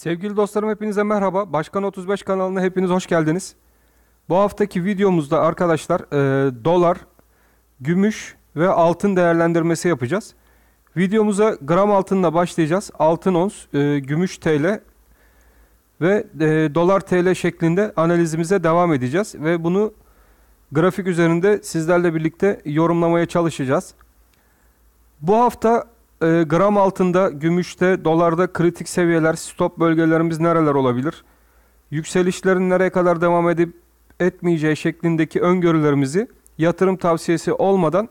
Sevgili dostlarım hepinize merhaba. Başkan 35 kanalına hepiniz hoş geldiniz. Bu haftaki videomuzda arkadaşlar e, dolar, gümüş ve altın değerlendirmesi yapacağız. Videomuza gram altınla başlayacağız. Altın ons, e, gümüş TL ve e, dolar TL şeklinde analizimize devam edeceğiz. Ve bunu grafik üzerinde sizlerle birlikte yorumlamaya çalışacağız. Bu hafta e, gram altında, gümüşte, dolarda kritik seviyeler, stop bölgelerimiz nereler olabilir? Yükselişlerin nereye kadar devam edip etmeyeceği şeklindeki öngörülerimizi yatırım tavsiyesi olmadan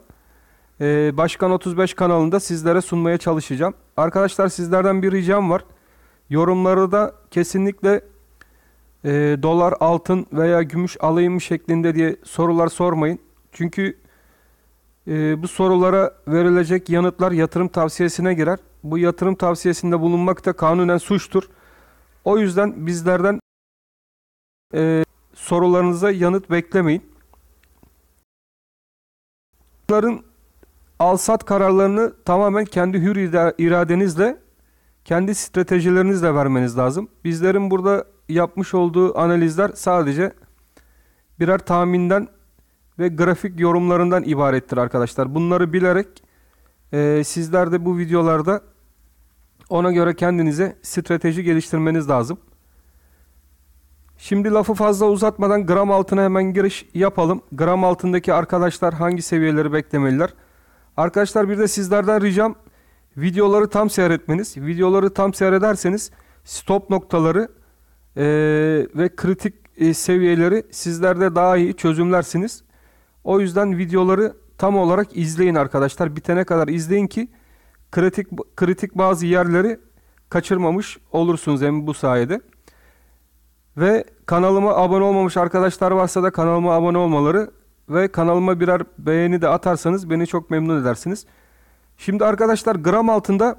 e, Başkan 35 kanalında sizlere sunmaya çalışacağım. Arkadaşlar sizlerden bir ricam var. Yorumları da kesinlikle e, dolar, altın veya gümüş alayım şeklinde diye sorular sormayın. Çünkü ee, bu sorulara verilecek yanıtlar yatırım tavsiyesine girer. Bu yatırım tavsiyesinde bulunmak da kanunen suçtur. O yüzden bizlerden e, sorularınıza yanıt beklemeyin. Bunların alsat kararlarını tamamen kendi hür iradenizle, kendi stratejilerinizle vermeniz lazım. Bizlerin burada yapmış olduğu analizler sadece birer tahminden ve grafik yorumlarından ibarettir arkadaşlar. Bunları bilerek e, sizler de bu videolarda ona göre kendinize strateji geliştirmeniz lazım. Şimdi lafı fazla uzatmadan gram altına hemen giriş yapalım. Gram altındaki arkadaşlar hangi seviyeleri beklemeliler? Arkadaşlar bir de sizlerden ricam videoları tam seyretmeniz. Videoları tam seyrederseniz stop noktaları e, ve kritik e, seviyeleri sizlerde daha iyi çözümlersiniz. O yüzden videoları tam olarak izleyin arkadaşlar. Bitene kadar izleyin ki kritik kritik bazı yerleri kaçırmamış olursunuz hem bu sayede. Ve kanalıma abone olmamış arkadaşlar varsa da kanalıma abone olmaları ve kanalıma birer beğeni de atarsanız beni çok memnun edersiniz. Şimdi arkadaşlar gram altında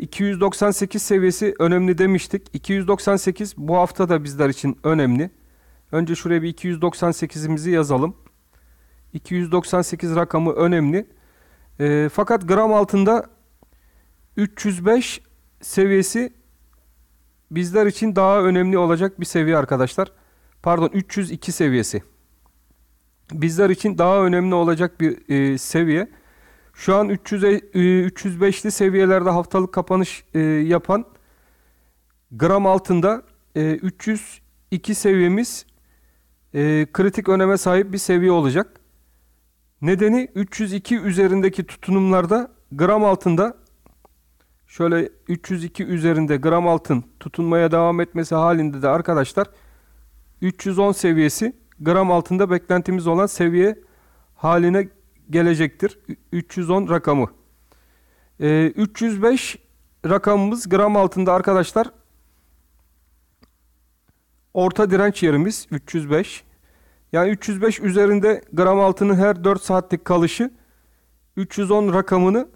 298 e, seviyesi önemli demiştik. 298 bu hafta da bizler için önemli. Önce şuraya bir 298'imizi yazalım. 298 rakamı önemli. E, fakat gram altında 305 seviyesi bizler için daha önemli olacak bir seviye arkadaşlar. Pardon 302 seviyesi. Bizler için daha önemli olacak bir e, seviye. Şu an 300 e, 305'li seviyelerde haftalık kapanış e, yapan gram altında e, 302 seviyemiz e, kritik öneme sahip bir seviye olacak. Nedeni 302 üzerindeki tutunumlarda gram altında şöyle 302 üzerinde gram altın tutunmaya devam etmesi halinde de arkadaşlar 310 seviyesi gram altında beklentimiz olan seviye haline gelecektir. 310 rakamı. Ee, 305 rakamımız gram altında arkadaşlar Orta direnç yerimiz 305. Yani 305 üzerinde gram altının her 4 saatlik kalışı 310 rakamını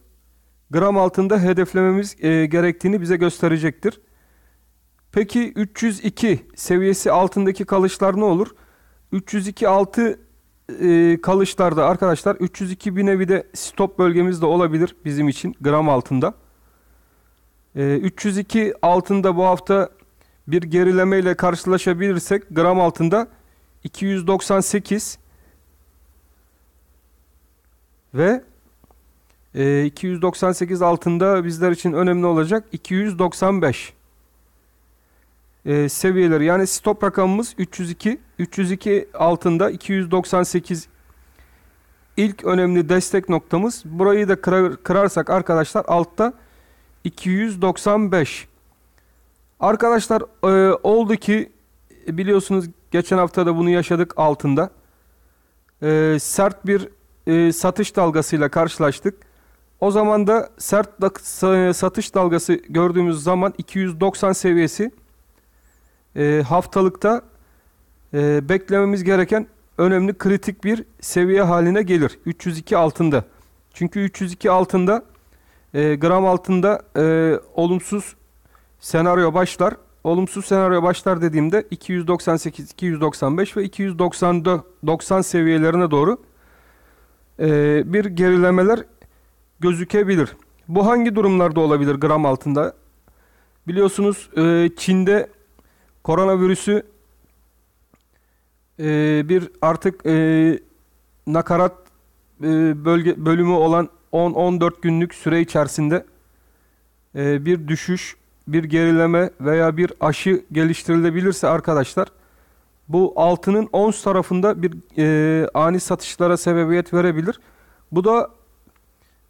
gram altında hedeflememiz e, gerektiğini bize gösterecektir. Peki 302 seviyesi altındaki kalışlar ne olur? 302 altı e, kalışlarda arkadaşlar 302 bir nevi de stop bölgemiz de olabilir bizim için gram altında. 302 e, altında bu hafta bir gerileme ile karşılaşabilirsek gram altında 298 ve 298 e, altında bizler için önemli olacak 295 e, seviyeleri yani stop rakamımız 302 302 altında 298 ilk önemli destek noktamız burayı da kırar, kırarsak arkadaşlar altta 295 Arkadaşlar e, oldu ki biliyorsunuz geçen hafta da bunu yaşadık altında. E, sert bir e, satış dalgasıyla karşılaştık. O zaman da sert da, satış dalgası gördüğümüz zaman 290 seviyesi e, haftalıkta e, beklememiz gereken önemli kritik bir seviye haline gelir. 302 altında. Çünkü 302 altında e, gram altında e, olumsuz senaryo başlar. Olumsuz senaryo başlar dediğimde 298, 295 ve 290 seviyelerine doğru e, bir gerilemeler gözükebilir. Bu hangi durumlarda olabilir gram altında? Biliyorsunuz e, Çin'de koronavirüsü e, bir artık nakarat bölge bölümü olan 10-14 günlük süre içerisinde bir düşüş bir gerileme veya bir aşı geliştirilebilirse arkadaşlar bu altının ons tarafında bir e, ani satışlara sebebiyet verebilir. Bu da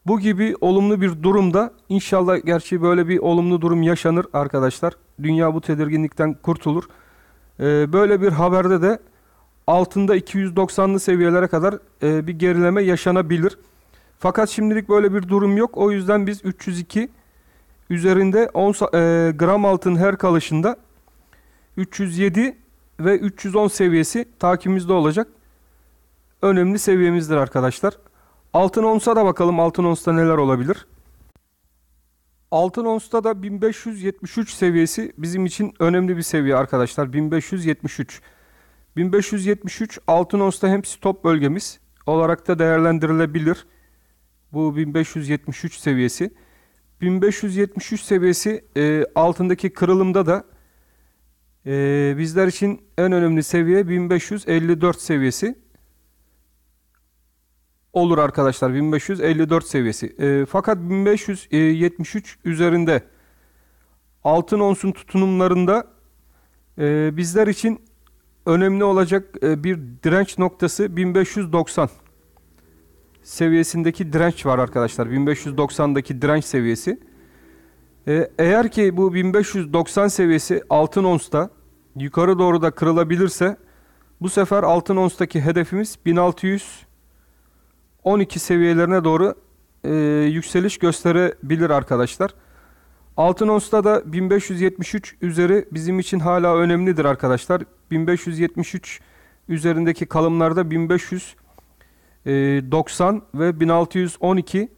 bu gibi olumlu bir durumda inşallah gerçi böyle bir olumlu durum yaşanır arkadaşlar. Dünya bu tedirginlikten kurtulur. E, böyle bir haberde de altında 290'lı seviyelere kadar e, bir gerileme yaşanabilir. Fakat şimdilik böyle bir durum yok. O yüzden biz 302 üzerinde 10 e, gram altın her kalışında 307 ve 310 seviyesi takibimizde olacak. Önemli seviyemizdir arkadaşlar. Altın onsa da bakalım altın onsta neler olabilir. Altın onsta da 1573 seviyesi bizim için önemli bir seviye arkadaşlar. 1573. 1573 altın onsta hem stop bölgemiz olarak da değerlendirilebilir. Bu 1573 seviyesi. 1573 seviyesi e, altındaki kırılımda da e, bizler için en önemli seviye 1554 seviyesi olur arkadaşlar 1554 seviyesi. E, fakat 1573 üzerinde altın onsun tutunumlarında e, bizler için önemli olacak e, bir direnç noktası 1590 seviyesindeki direnç var arkadaşlar. 1590'daki direnç seviyesi. Ee, eğer ki bu 1590 seviyesi altın onsta yukarı doğru da kırılabilirse bu sefer altın onstaki hedefimiz 1612 seviyelerine doğru e, yükseliş gösterebilir arkadaşlar. Altın onsta da 1573 üzeri bizim için hala önemlidir arkadaşlar. 1573 üzerindeki kalımlarda 1500 90 e, ve 1612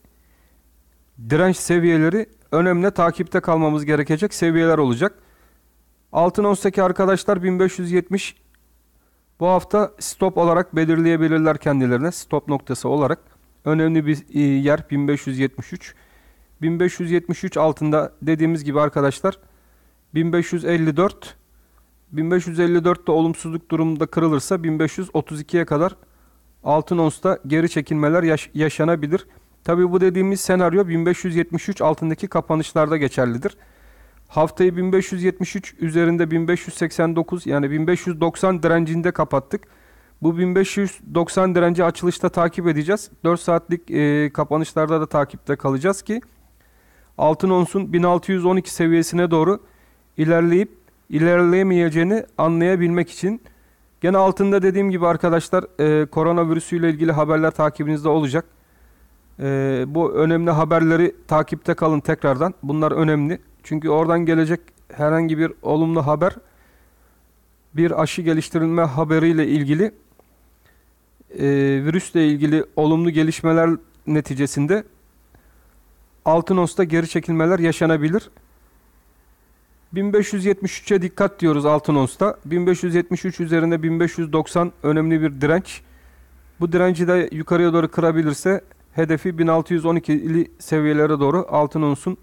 direnç seviyeleri önemli takipte kalmamız gerekecek seviyeler olacak. Altın 18 arkadaşlar 1570 bu hafta stop olarak belirleyebilirler kendilerine stop noktası olarak. Önemli bir e, yer 1573. 1573 altında dediğimiz gibi arkadaşlar 1554 1554'te olumsuzluk durumunda kırılırsa 1532'ye kadar altın onsta geri çekilmeler yaş yaşanabilir. Tabi bu dediğimiz senaryo 1573 altındaki kapanışlarda geçerlidir. Haftayı 1573 üzerinde 1589 yani 1590 direncinde kapattık. Bu 1590 direnci açılışta takip edeceğiz. 4 saatlik e, kapanışlarda da takipte kalacağız ki altın onsun 1612 seviyesine doğru ilerleyip ilerleyemeyeceğini anlayabilmek için Yine altında dediğim gibi arkadaşlar e, koronavirüsüyle ilgili haberler takibinizde olacak. E, bu önemli haberleri takipte kalın tekrardan. Bunlar önemli. Çünkü oradan gelecek herhangi bir olumlu haber bir aşı geliştirilme haberiyle ilgili e, virüsle ilgili olumlu gelişmeler neticesinde Altınos'ta geri çekilmeler yaşanabilir. 1573'e dikkat diyoruz altın onsta. 1573 üzerinde 1590 önemli bir direnç. Bu direnci de yukarıya doğru kırabilirse hedefi 1612'li seviyelere doğru altın onsun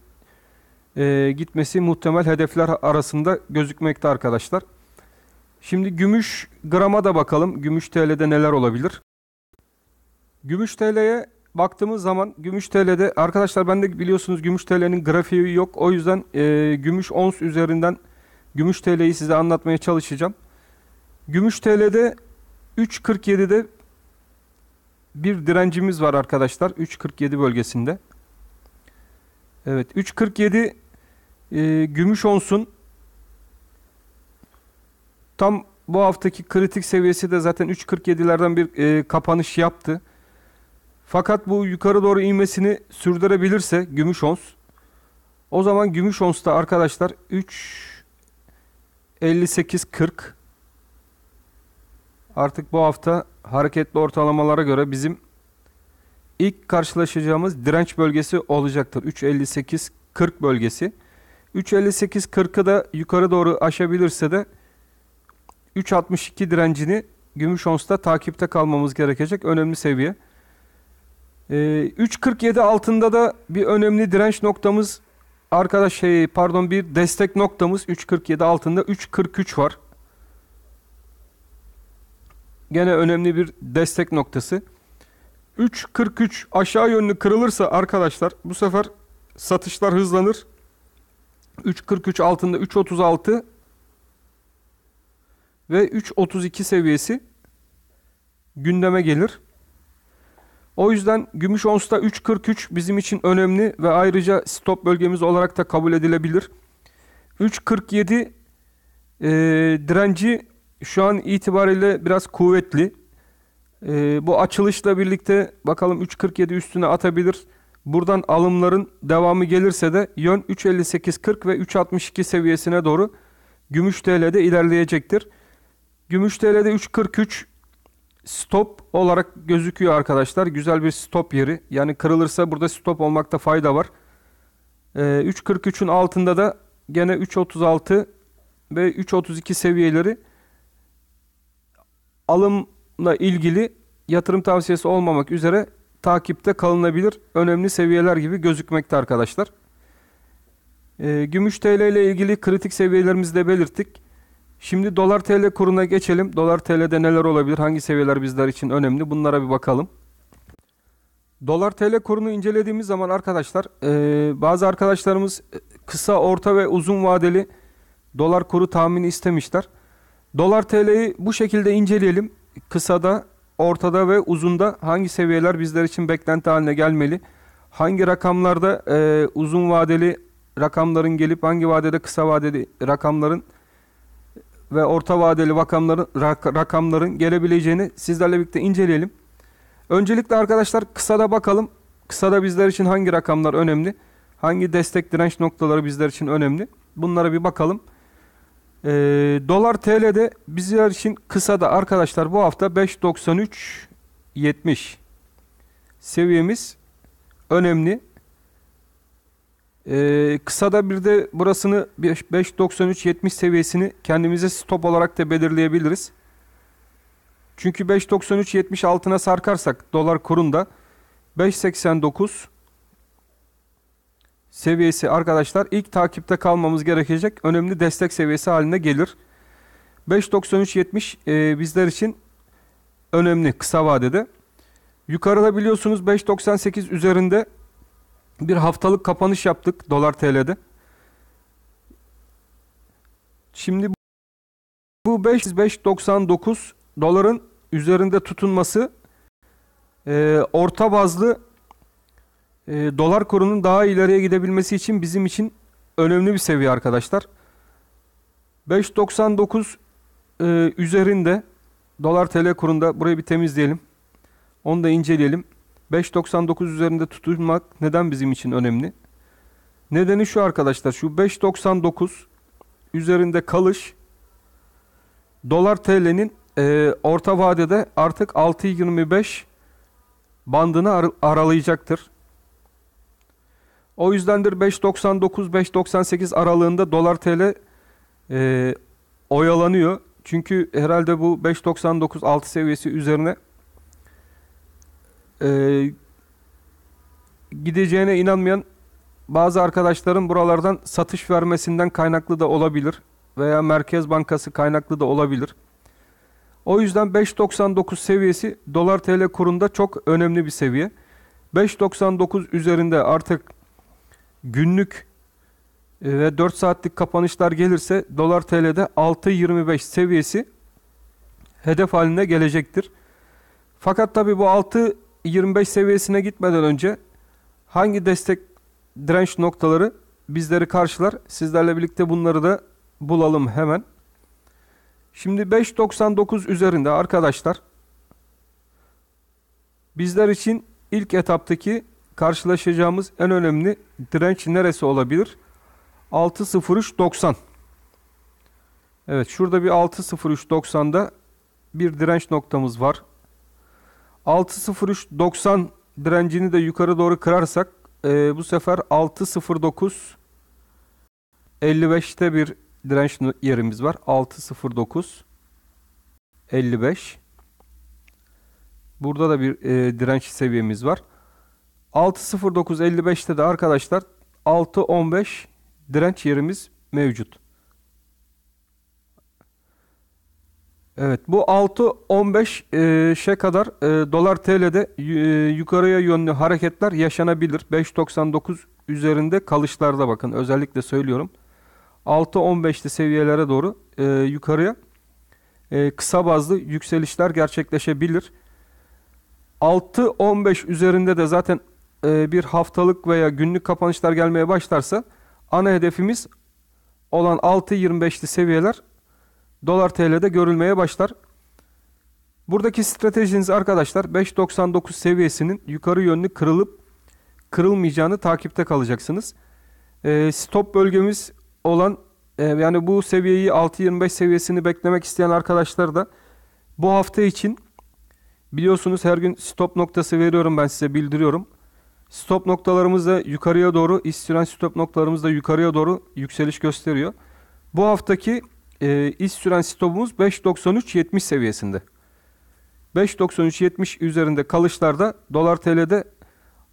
e, gitmesi muhtemel hedefler arasında gözükmekte arkadaşlar. Şimdi gümüş grama da bakalım. Gümüş TL'de neler olabilir? Gümüş TL'ye baktığımız zaman gümüş TL'de arkadaşlar ben de biliyorsunuz gümüş TL'nin grafiği yok. O yüzden e, gümüş ons üzerinden gümüş TL'yi size anlatmaya çalışacağım. Gümüş TL'de 3.47'de bir direncimiz var arkadaşlar. 3.47 bölgesinde. Evet 3.47 e, gümüş onsun tam bu haftaki kritik seviyesi de zaten 3.47'lerden bir e, kapanış yaptı. Fakat bu yukarı doğru inmesini sürdürebilirse gümüş ons. O zaman gümüş ons da arkadaşlar 3 58 40 artık bu hafta hareketli ortalamalara göre bizim ilk karşılaşacağımız direnç bölgesi olacaktır. 358 40 bölgesi. 358 40'ı da yukarı doğru aşabilirse de 362 direncini gümüş onsta takipte kalmamız gerekecek önemli seviye. 3.47 ee, altında da bir önemli direnç noktamız arkadaş şey pardon bir destek noktamız 3.47 altında 3.43 var. Gene önemli bir destek noktası. 3.43 aşağı yönlü kırılırsa arkadaşlar bu sefer satışlar hızlanır. 3.43 altında 3.36 ve 3.32 seviyesi gündeme gelir. O yüzden gümüş onsta 3.43 bizim için önemli ve ayrıca stop bölgemiz olarak da kabul edilebilir. 3.47 e, direnci şu an itibariyle biraz kuvvetli. E, bu açılışla birlikte bakalım 3.47 üstüne atabilir. Buradan alımların devamı gelirse de yön 3.58.40 ve 3.62 seviyesine doğru gümüş TL'de ilerleyecektir. Gümüş TL'de 3.43 Stop olarak gözüküyor arkadaşlar. Güzel bir stop yeri. Yani kırılırsa burada stop olmakta fayda var. Ee, 3.43'ün altında da gene 3.36 ve 3.32 seviyeleri alımla ilgili yatırım tavsiyesi olmamak üzere takipte kalınabilir önemli seviyeler gibi gözükmekte arkadaşlar. E, Gümüş TL ile ilgili kritik seviyelerimizi de belirttik. Şimdi dolar TL kuruna geçelim. Dolar TL'de neler olabilir? Hangi seviyeler bizler için önemli? Bunlara bir bakalım. Dolar TL kurunu incelediğimiz zaman arkadaşlar e, bazı arkadaşlarımız e, kısa, orta ve uzun vadeli dolar kuru tahmini istemişler. Dolar TL'yi bu şekilde inceleyelim. Kısada, ortada ve uzunda hangi seviyeler bizler için beklenti haline gelmeli? Hangi rakamlarda e, uzun vadeli rakamların gelip hangi vadede kısa vadeli rakamların ve orta vadeli rakamların, rakamların gelebileceğini sizlerle birlikte inceleyelim. Öncelikle arkadaşlar kısada bakalım. Kısada bizler için hangi rakamlar önemli? Hangi destek direnç noktaları bizler için önemli? Bunlara bir bakalım. E, dolar TL'de bizler için kısada arkadaşlar bu hafta 5.93.70 seviyemiz önemli. Ee, kısada bir de burasını 5.93-70 seviyesini kendimize stop olarak da belirleyebiliriz. Çünkü 5.93-70 altına sarkarsak dolar kurunda 5.89 seviyesi arkadaşlar ilk takipte kalmamız gerekecek önemli destek seviyesi haline gelir. 5.93.70 e, bizler için önemli kısa vadede. Yukarıda biliyorsunuz 5.98 üzerinde bir haftalık kapanış yaptık dolar TL'de. Şimdi bu 5.599 doların üzerinde tutunması e, orta bazlı e, dolar kurunun daha ileriye gidebilmesi için bizim için önemli bir seviye arkadaşlar. 5.99 e, üzerinde dolar TL kurunda burayı bir temizleyelim. Onu da inceleyelim. 5.99 üzerinde tutulmak neden bizim için önemli? Nedeni şu arkadaşlar. Şu 5.99 üzerinde kalış dolar TL'nin e, orta vadede artık 6.25 bandını ar aralayacaktır. O yüzdendir 5.99-5.98 aralığında dolar TL e, oyalanıyor. Çünkü herhalde bu 5.99 6 seviyesi üzerine e, gideceğine inanmayan bazı arkadaşların buralardan satış vermesinden kaynaklı da olabilir veya Merkez Bankası kaynaklı da olabilir. O yüzden 5.99 seviyesi dolar TL kurunda çok önemli bir seviye. 5.99 üzerinde artık günlük e, ve 4 saatlik kapanışlar gelirse dolar TL'de 6.25 seviyesi hedef haline gelecektir. Fakat tabi bu 6 25 seviyesine gitmeden önce hangi destek direnç noktaları bizleri karşılar? Sizlerle birlikte bunları da bulalım hemen. Şimdi 5.99 üzerinde arkadaşlar bizler için ilk etaptaki karşılaşacağımız en önemli direnç neresi olabilir? 6.03.90 Evet şurada bir 6.03.90'da bir direnç noktamız var. 6.03.90 direncini de yukarı doğru kırarsak e, bu sefer 6.09 55'te bir direnç yerimiz var. 6.09 55 Burada da bir e, direnç seviyemiz var. 6.09.55'te de arkadaşlar 6.15 direnç yerimiz mevcut. Evet bu 6-15 e, şey kadar e, dolar TL'de e, yukarıya yönlü hareketler yaşanabilir. 5.99 üzerinde kalışlarda bakın özellikle söylüyorum. 6-15'li seviyelere doğru yukarıya kısa bazlı yükselişler gerçekleşebilir. 6-15 üzerinde de zaten bir haftalık veya günlük kapanışlar gelmeye başlarsa ana hedefimiz olan 6-25'li seviyeler dolar TL'de görülmeye başlar. Buradaki stratejiniz arkadaşlar 5.99 seviyesinin yukarı yönlü kırılıp kırılmayacağını takipte kalacaksınız. E, stop bölgemiz olan e, yani bu seviyeyi 6.25 seviyesini beklemek isteyen arkadaşlar da bu hafta için biliyorsunuz her gün stop noktası veriyorum ben size bildiriyorum. Stop noktalarımız da yukarıya doğru, istiren stop noktalarımız da yukarıya doğru yükseliş gösteriyor. Bu haftaki e, iş süren stopumuz 5.93.70 seviyesinde. 5.93.70 üzerinde kalışlarda dolar TL'de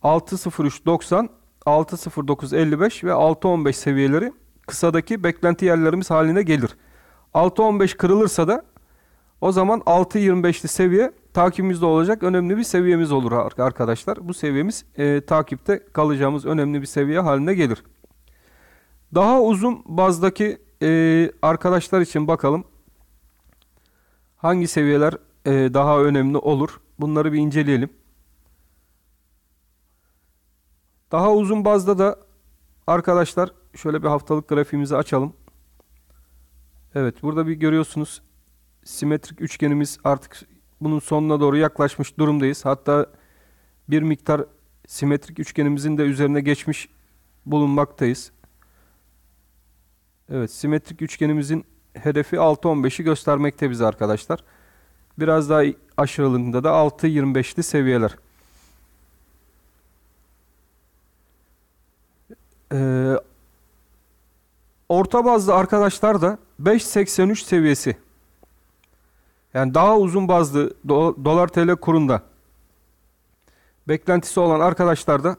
6.03.90, 6.09.55 ve 6.15 seviyeleri kısadaki beklenti yerlerimiz haline gelir. 6.15 kırılırsa da o zaman 6.25'li seviye takibimizde olacak önemli bir seviyemiz olur arkadaşlar. Bu seviyemiz e, takipte kalacağımız önemli bir seviye haline gelir. Daha uzun bazdaki e, arkadaşlar için bakalım hangi seviyeler e, daha önemli olur. Bunları bir inceleyelim. Daha uzun bazda da arkadaşlar şöyle bir haftalık grafiğimizi açalım. Evet burada bir görüyorsunuz simetrik üçgenimiz artık bunun sonuna doğru yaklaşmış durumdayız. Hatta bir miktar simetrik üçgenimizin de üzerine geçmiş bulunmaktayız. Evet simetrik üçgenimizin hedefi 6-15'i göstermekte biz arkadaşlar. Biraz daha aşağılığında da 6-25'li seviyeler. Ee, orta bazlı arkadaşlar da 5.83 seviyesi. Yani daha uzun bazlı do dolar tl kurunda beklentisi olan arkadaşlar da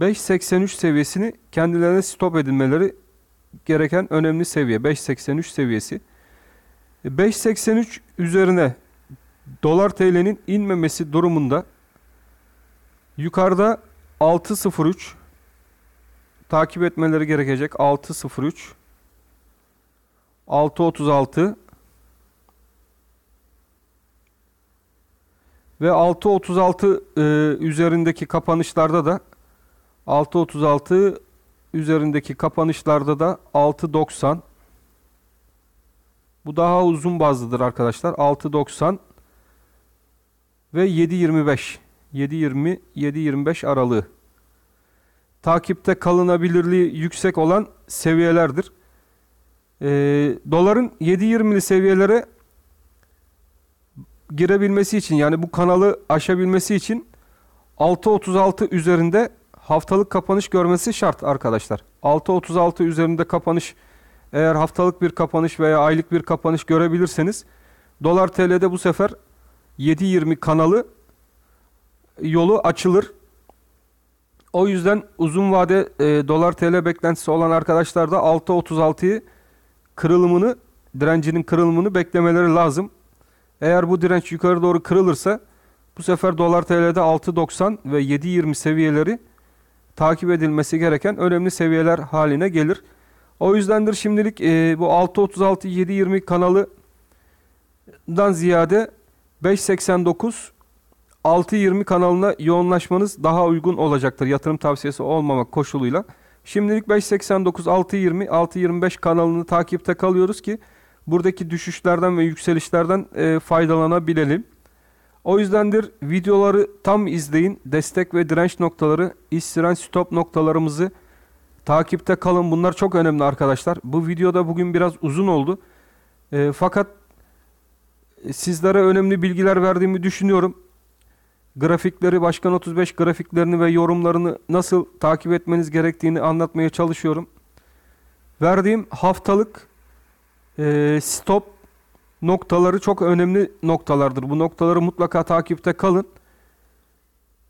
5.83 seviyesini kendilerine stop edinmeleri gereken önemli seviye 5.83 seviyesi. 5.83 üzerine dolar TL'nin inmemesi durumunda yukarıda 6.03 takip etmeleri gerekecek 6.03 6.36 ve 6.36 e, üzerindeki kapanışlarda da 6.36 üzerindeki kapanışlarda da 6.90 bu daha uzun bazlıdır arkadaşlar 6.90 ve 7.25 7.20 7.25 aralığı takipte kalınabilirliği yüksek olan seviyelerdir. E, doların 7.20'li seviyelere girebilmesi için yani bu kanalı aşabilmesi için 6.36 üzerinde haftalık kapanış görmesi şart arkadaşlar. 6.36 üzerinde kapanış eğer haftalık bir kapanış veya aylık bir kapanış görebilirseniz dolar TL'de bu sefer 7.20 kanalı yolu açılır. O yüzden uzun vade e, dolar TL beklentisi olan arkadaşlar da 6.36'yı kırılımını direncinin kırılımını beklemeleri lazım. Eğer bu direnç yukarı doğru kırılırsa bu sefer dolar TL'de 6.90 ve 7.20 seviyeleri takip edilmesi gereken önemli seviyeler haline gelir. O yüzdendir şimdilik e, bu 6.36-7.20 kanalından ziyade 5.89-6.20 kanalına yoğunlaşmanız daha uygun olacaktır. Yatırım tavsiyesi olmamak koşuluyla. Şimdilik 5.89-6.20, 6.25 kanalını takipte kalıyoruz ki buradaki düşüşlerden ve yükselişlerden e, faydalanabilelim. O yüzdendir videoları tam izleyin. Destek ve direnç noktaları, istirenç stop noktalarımızı takipte kalın. Bunlar çok önemli arkadaşlar. Bu videoda bugün biraz uzun oldu. Ee, e, fakat sizlere önemli bilgiler verdiğimi düşünüyorum. Grafikleri, Başkan 35 grafiklerini ve yorumlarını nasıl takip etmeniz gerektiğini anlatmaya çalışıyorum. Verdiğim haftalık e, stop noktaları çok önemli noktalardır. Bu noktaları mutlaka takipte kalın.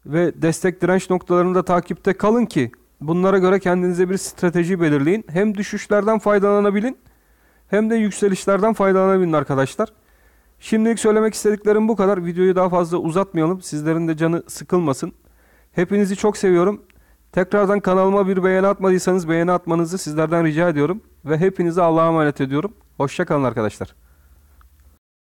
Ve destek direnç noktalarını da takipte kalın ki bunlara göre kendinize bir strateji belirleyin. Hem düşüşlerden faydalanabilin hem de yükselişlerden faydalanabilin arkadaşlar. Şimdilik söylemek istediklerim bu kadar. Videoyu daha fazla uzatmayalım. Sizlerin de canı sıkılmasın. Hepinizi çok seviyorum. Tekrardan kanalıma bir beğeni atmadıysanız beğeni atmanızı sizlerden rica ediyorum. Ve hepinizi Allah'a emanet ediyorum. Hoşçakalın arkadaşlar.